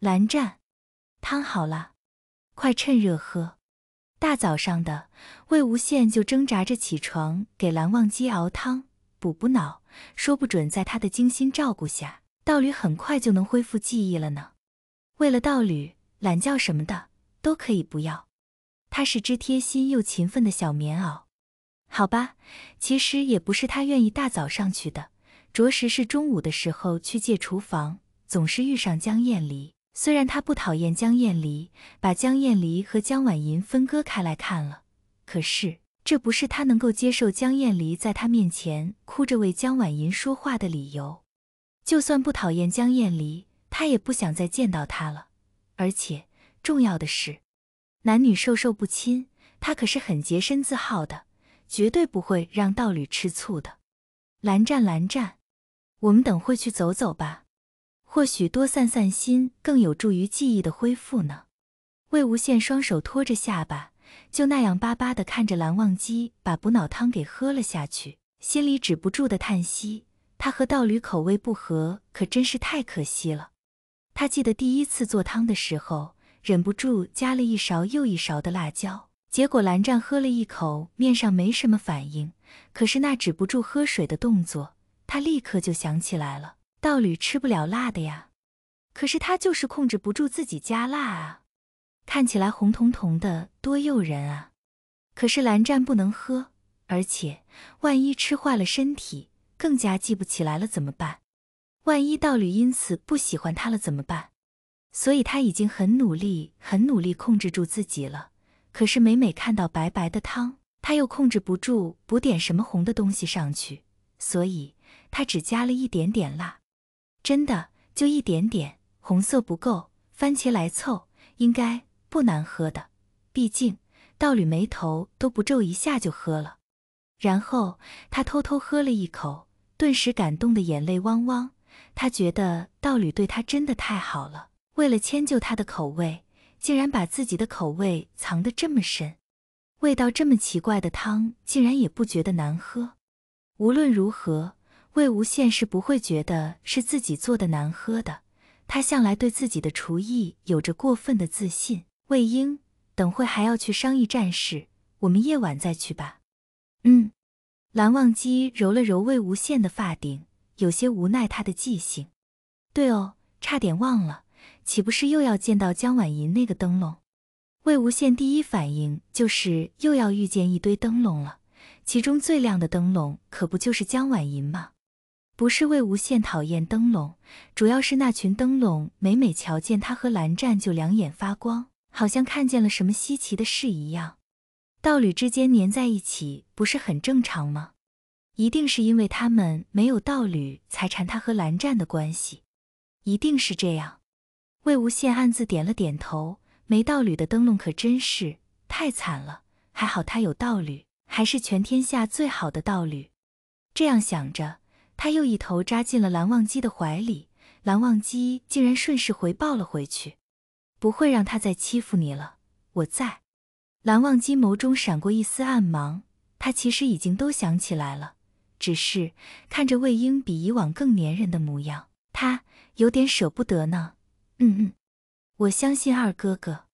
蓝湛，汤好了，快趁热喝。大早上的，魏无羡就挣扎着起床给蓝忘机熬汤补补脑，说不准在他的精心照顾下，道侣很快就能恢复记忆了呢。为了道侣，懒觉什么的都可以不要。他是只贴心又勤奋的小棉袄，好吧，其实也不是他愿意大早上去的，着实是中午的时候去借厨房，总是遇上江厌离。虽然他不讨厌江晏离，把江晏离和江婉银分割开来看了，可是这不是他能够接受江晏离在他面前哭着为江婉银说话的理由。就算不讨厌江晏离，他也不想再见到他了。而且，重要的是，男女授受不亲，他可是很洁身自好的，绝对不会让道侣吃醋的。蓝湛，蓝湛，我们等会去走走吧。或许多散散心更有助于记忆的恢复呢。魏无羡双手托着下巴，就那样巴巴地看着蓝忘机把补脑汤给喝了下去，心里止不住的叹息。他和道侣口味不合，可真是太可惜了。他记得第一次做汤的时候，忍不住加了一勺又一勺的辣椒，结果蓝湛喝了一口，面上没什么反应，可是那止不住喝水的动作，他立刻就想起来了。道侣吃不了辣的呀，可是他就是控制不住自己加辣啊！看起来红彤彤的，多诱人啊！可是蓝湛不能喝，而且万一吃坏了身体，更加记不起来了怎么办？万一道侣因此不喜欢他了怎么办？所以他已经很努力、很努力控制住自己了，可是每每看到白白的汤，他又控制不住补点什么红的东西上去，所以他只加了一点点辣。真的就一点点红色不够，番茄来凑，应该不难喝的。毕竟道侣眉头都不皱一下就喝了，然后他偷偷喝了一口，顿时感动的眼泪汪汪。他觉得道侣对他真的太好了，为了迁就他的口味，竟然把自己的口味藏得这么深。味道这么奇怪的汤，竟然也不觉得难喝。无论如何。魏无羡是不会觉得是自己做的难喝的，他向来对自己的厨艺有着过分的自信。魏婴，等会还要去商议战事，我们夜晚再去吧。嗯，蓝忘机揉了揉魏无羡的发顶，有些无奈他的记性。对哦，差点忘了，岂不是又要见到江晚银那个灯笼？魏无羡第一反应就是又要遇见一堆灯笼了，其中最亮的灯笼可不就是江晚银吗？不是魏无羡讨厌灯笼，主要是那群灯笼每每瞧见他和蓝湛就两眼发光，好像看见了什么稀奇的事一样。道侣之间黏在一起不是很正常吗？一定是因为他们没有道侣才缠他和蓝湛的关系，一定是这样。魏无羡暗自点了点头，没道侣的灯笼可真是太惨了。还好他有道侣，还是全天下最好的道侣。这样想着。他又一头扎进了蓝忘机的怀里，蓝忘机竟然顺势回抱了回去。不会让他再欺负你了，我在。蓝忘机眸中闪过一丝暗芒，他其实已经都想起来了，只是看着魏婴比以往更粘人的模样，他有点舍不得呢。嗯嗯，我相信二哥哥。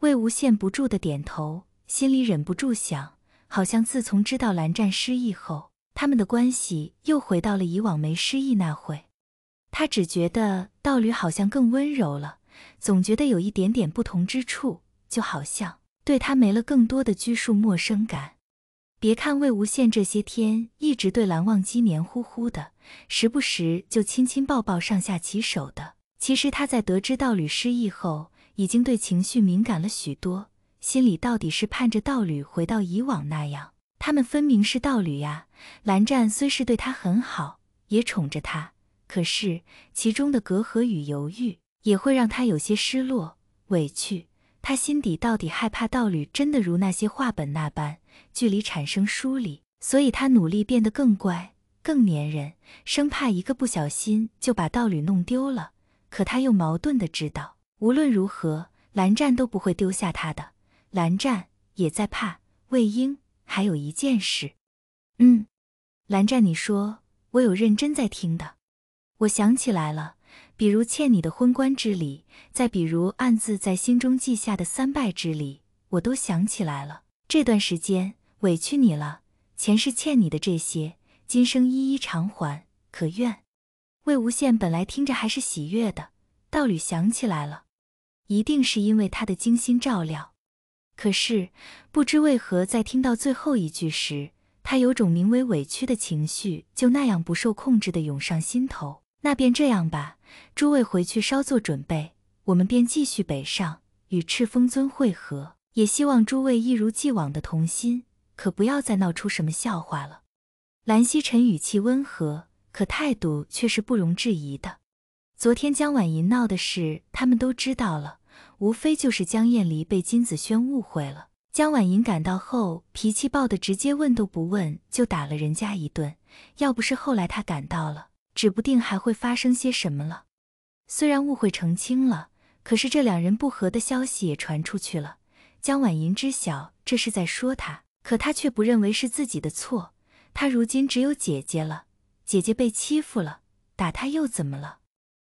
魏无羡不住的点头，心里忍不住想，好像自从知道蓝湛失忆后。他们的关系又回到了以往没失忆那会，他只觉得道侣好像更温柔了，总觉得有一点点不同之处，就好像对他没了更多的拘束、陌生感。别看魏无羡这些天一直对蓝忘机黏糊糊的，时不时就亲亲抱抱、上下其手的，其实他在得知道侣失忆后，已经对情绪敏感了许多，心里到底是盼着道侣回到以往那样。他们分明是道侣呀。蓝湛虽是对他很好，也宠着他，可是其中的隔阂与犹豫，也会让他有些失落、委屈。他心底到底害怕道侣真的如那些画本那般，距离产生疏离。所以他努力变得更乖、更粘人，生怕一个不小心就把道侣弄丢了。可他又矛盾地知道，无论如何，蓝湛都不会丢下他的。蓝湛也在怕魏婴。还有一件事，嗯，蓝湛，你说，我有认真在听的。我想起来了，比如欠你的婚官之礼，再比如暗自在心中记下的三拜之礼，我都想起来了。这段时间委屈你了，前世欠你的这些，今生一一偿还，可愿？魏无羡本来听着还是喜悦的，道侣想起来了，一定是因为他的精心照料。可是，不知为何，在听到最后一句时，他有种名为委屈的情绪，就那样不受控制的涌上心头。那便这样吧，诸位回去稍作准备，我们便继续北上，与赤峰尊会合。也希望诸位一如既往的同心，可不要再闹出什么笑话了。蓝曦臣语气温和，可态度却是不容置疑的。昨天江婉莹闹的事，他们都知道了。无非就是江晏离被金子轩误会了。江婉莹赶到后，脾气暴的直接问都不问就打了人家一顿。要不是后来她赶到了，指不定还会发生些什么了。虽然误会澄清了，可是这两人不和的消息也传出去了。江婉莹知晓这是在说她，可她却不认为是自己的错。她如今只有姐姐了，姐姐被欺负了，打她又怎么了？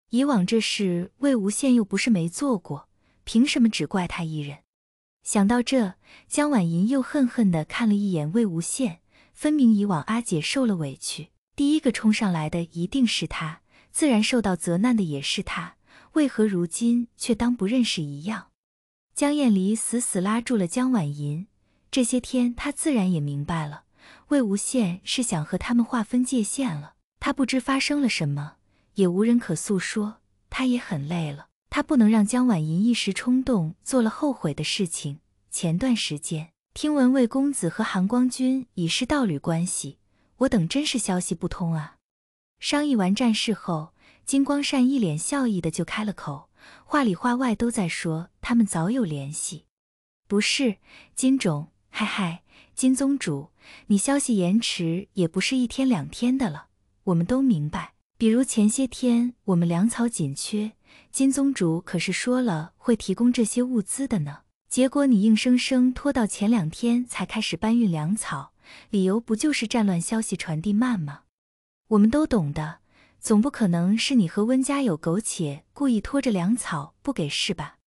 以往这事，魏无羡又不是没做过。凭什么只怪他一人？想到这，江婉莹又恨恨地看了一眼魏无羡。分明以往阿姐受了委屈，第一个冲上来的一定是他，自然受到责难的也是他。为何如今却当不认识一样？江厌离死死拉住了江婉莹，这些天，他自然也明白了，魏无羡是想和他们划分界限了。他不知发生了什么，也无人可诉说。他也很累了。他不能让江婉莹一时冲动做了后悔的事情。前段时间听闻魏公子和韩光君已是道侣关系，我等真是消息不通啊！商议完战事后，金光善一脸笑意的就开了口，话里话外都在说他们早有联系。不是金总，嗨嗨，金宗主，你消息延迟也不是一天两天的了，我们都明白。比如前些天我们粮草紧缺。金宗主可是说了会提供这些物资的呢，结果你硬生生拖到前两天才开始搬运粮草，理由不就是战乱消息传递慢吗？我们都懂的，总不可能是你和温家有苟且，故意拖着粮草不给是吧？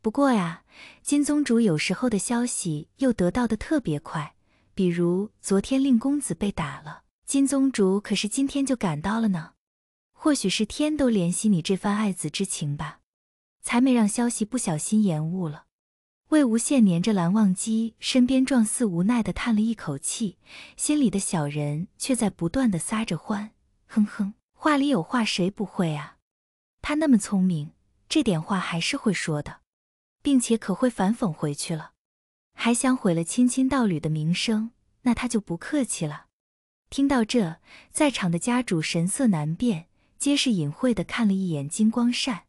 不过呀，金宗主有时候的消息又得到的特别快，比如昨天令公子被打了，金宗主可是今天就赶到了呢。或许是天都怜惜你这番爱子之情吧，才没让消息不小心延误了。魏无羡粘着蓝忘机身边，状似无奈的叹了一口气，心里的小人却在不断的撒着欢，哼哼，话里有话，谁不会啊？他那么聪明，这点话还是会说的，并且可会反讽回去了。还想毁了亲亲道侣的名声，那他就不客气了。听到这，在场的家主神色难辨。皆是隐晦的看了一眼金光善，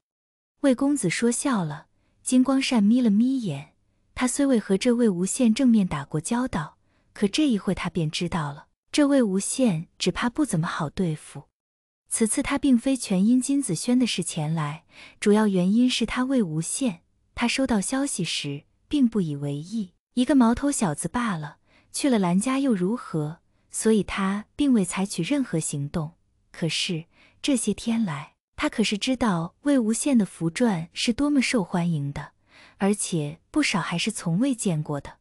魏公子说笑了。金光善眯了眯眼，他虽未和这魏无羡正面打过交道，可这一会他便知道了，这魏无羡只怕不怎么好对付。此次他并非全因金子轩的事前来，主要原因是他魏无羡。他收到消息时并不以为意，一个毛头小子罢了，去了兰家又如何？所以他并未采取任何行动。可是。这些天来，他可是知道魏无羡的符篆是多么受欢迎的，而且不少还是从未见过的，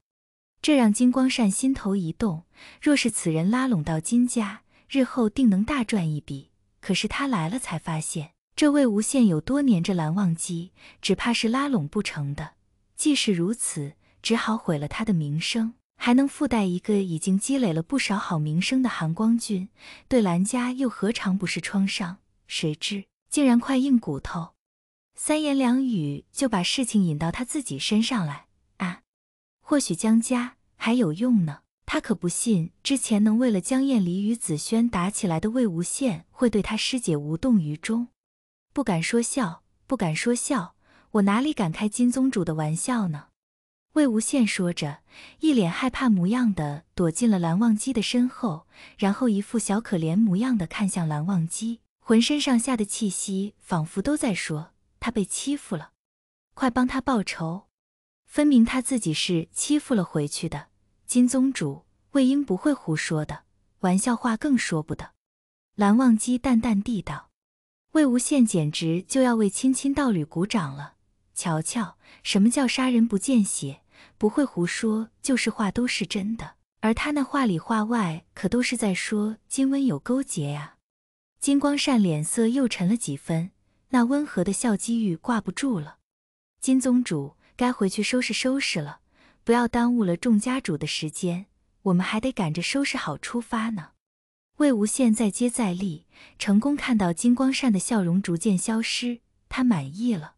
这让金光善心头一动。若是此人拉拢到金家，日后定能大赚一笔。可是他来了才发现，这魏无羡有多年这蓝忘机，只怕是拉拢不成的。既是如此，只好毁了他的名声。还能附带一个已经积累了不少好名声的韩光俊，对兰家又何尝不是创伤？谁知竟然快硬骨头，三言两语就把事情引到他自己身上来啊！或许江家还有用呢，他可不信之前能为了江艳离与紫萱打起来的魏无羡会对他师姐无动于衷。不敢说笑，不敢说笑，我哪里敢开金宗主的玩笑呢？魏无羡说着，一脸害怕模样的躲进了蓝忘机的身后，然后一副小可怜模样的看向蓝忘机，浑身上下的气息仿佛都在说他被欺负了，快帮他报仇！分明他自己是欺负了回去的。金宗主，魏婴不会胡说的，玩笑话更说不得。蓝忘机淡淡地道，魏无羡简直就要为亲亲道侣鼓掌了。瞧瞧，什么叫杀人不见血？不会胡说，就是话都是真的。而他那话里话外，可都是在说金温有勾结呀。金光善脸色又沉了几分，那温和的笑机遇挂不住了。金宗主，该回去收拾收拾了，不要耽误了众家主的时间。我们还得赶着收拾好出发呢。魏无羡再接再厉，成功看到金光善的笑容逐渐消失，他满意了。